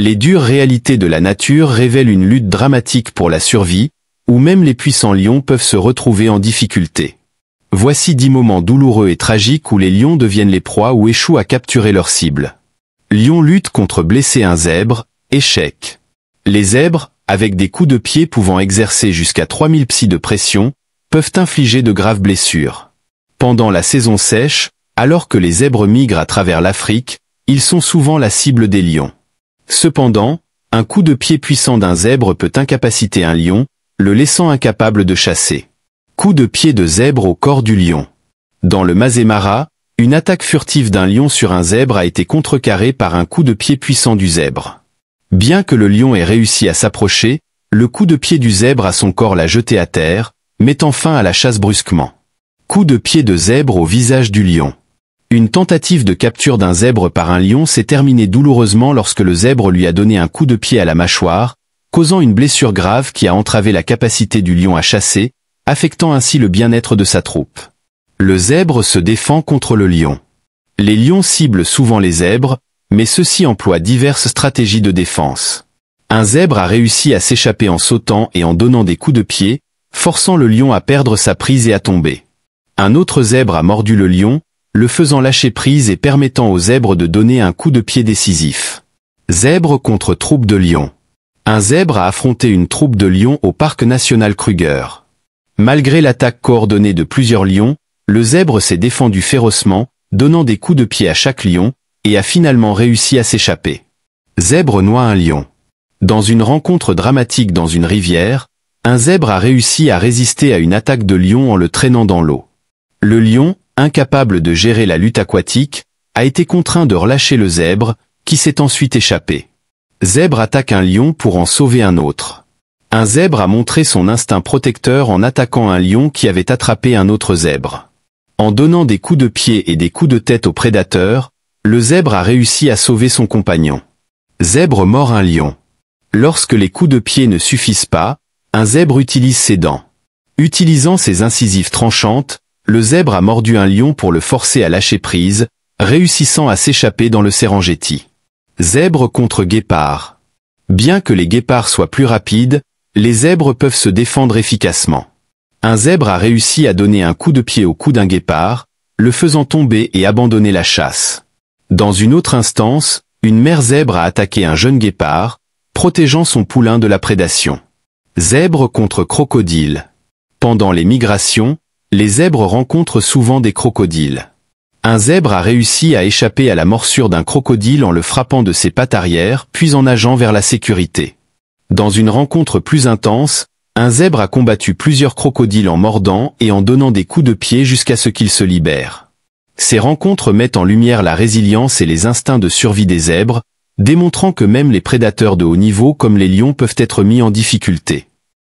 Les dures réalités de la nature révèlent une lutte dramatique pour la survie, où même les puissants lions peuvent se retrouver en difficulté. Voici dix moments douloureux et tragiques où les lions deviennent les proies ou échouent à capturer leur cible. Lion lutte contre blesser un zèbre, échec. Les zèbres, avec des coups de pied pouvant exercer jusqu'à 3000 psi de pression, peuvent infliger de graves blessures. Pendant la saison sèche, alors que les zèbres migrent à travers l'Afrique, ils sont souvent la cible des lions. Cependant, un coup de pied puissant d'un zèbre peut incapaciter un lion, le laissant incapable de chasser. Coup de pied de zèbre au corps du lion. Dans le Mazemara, une attaque furtive d'un lion sur un zèbre a été contrecarrée par un coup de pied puissant du zèbre. Bien que le lion ait réussi à s'approcher, le coup de pied du zèbre à son corps l'a jeté à terre, mettant fin à la chasse brusquement. Coup de pied de zèbre au visage du lion. Une tentative de capture d'un zèbre par un lion s'est terminée douloureusement lorsque le zèbre lui a donné un coup de pied à la mâchoire, causant une blessure grave qui a entravé la capacité du lion à chasser, affectant ainsi le bien-être de sa troupe. Le zèbre se défend contre le lion. Les lions ciblent souvent les zèbres, mais ceux-ci emploient diverses stratégies de défense. Un zèbre a réussi à s'échapper en sautant et en donnant des coups de pied, forçant le lion à perdre sa prise et à tomber. Un autre zèbre a mordu le lion, le faisant lâcher prise et permettant aux zèbres de donner un coup de pied décisif. Zèbre contre troupe de lions. Un zèbre a affronté une troupe de lions au parc national Kruger. Malgré l'attaque coordonnée de plusieurs lions, le zèbre s'est défendu férocement, donnant des coups de pied à chaque lion, et a finalement réussi à s'échapper. Zèbre noie un lion. Dans une rencontre dramatique dans une rivière, un zèbre a réussi à résister à une attaque de lion en le traînant dans l'eau. Le lion, incapable de gérer la lutte aquatique, a été contraint de relâcher le zèbre, qui s'est ensuite échappé. Zèbre attaque un lion pour en sauver un autre. Un zèbre a montré son instinct protecteur en attaquant un lion qui avait attrapé un autre zèbre. En donnant des coups de pied et des coups de tête au prédateur, le zèbre a réussi à sauver son compagnon. Zèbre mord un lion. Lorsque les coups de pied ne suffisent pas, un zèbre utilise ses dents. Utilisant ses incisives tranchantes, le zèbre a mordu un lion pour le forcer à lâcher prise, réussissant à s'échapper dans le Serengeti. Zèbre contre guépard. Bien que les guépards soient plus rapides, les zèbres peuvent se défendre efficacement. Un zèbre a réussi à donner un coup de pied au cou d'un guépard, le faisant tomber et abandonner la chasse. Dans une autre instance, une mère zèbre a attaqué un jeune guépard, protégeant son poulain de la prédation. Zèbre contre crocodile. Pendant les migrations, les zèbres rencontrent souvent des crocodiles. Un zèbre a réussi à échapper à la morsure d'un crocodile en le frappant de ses pattes arrière, puis en nageant vers la sécurité. Dans une rencontre plus intense, un zèbre a combattu plusieurs crocodiles en mordant et en donnant des coups de pied jusqu'à ce qu'il se libère. Ces rencontres mettent en lumière la résilience et les instincts de survie des zèbres, démontrant que même les prédateurs de haut niveau comme les lions peuvent être mis en difficulté.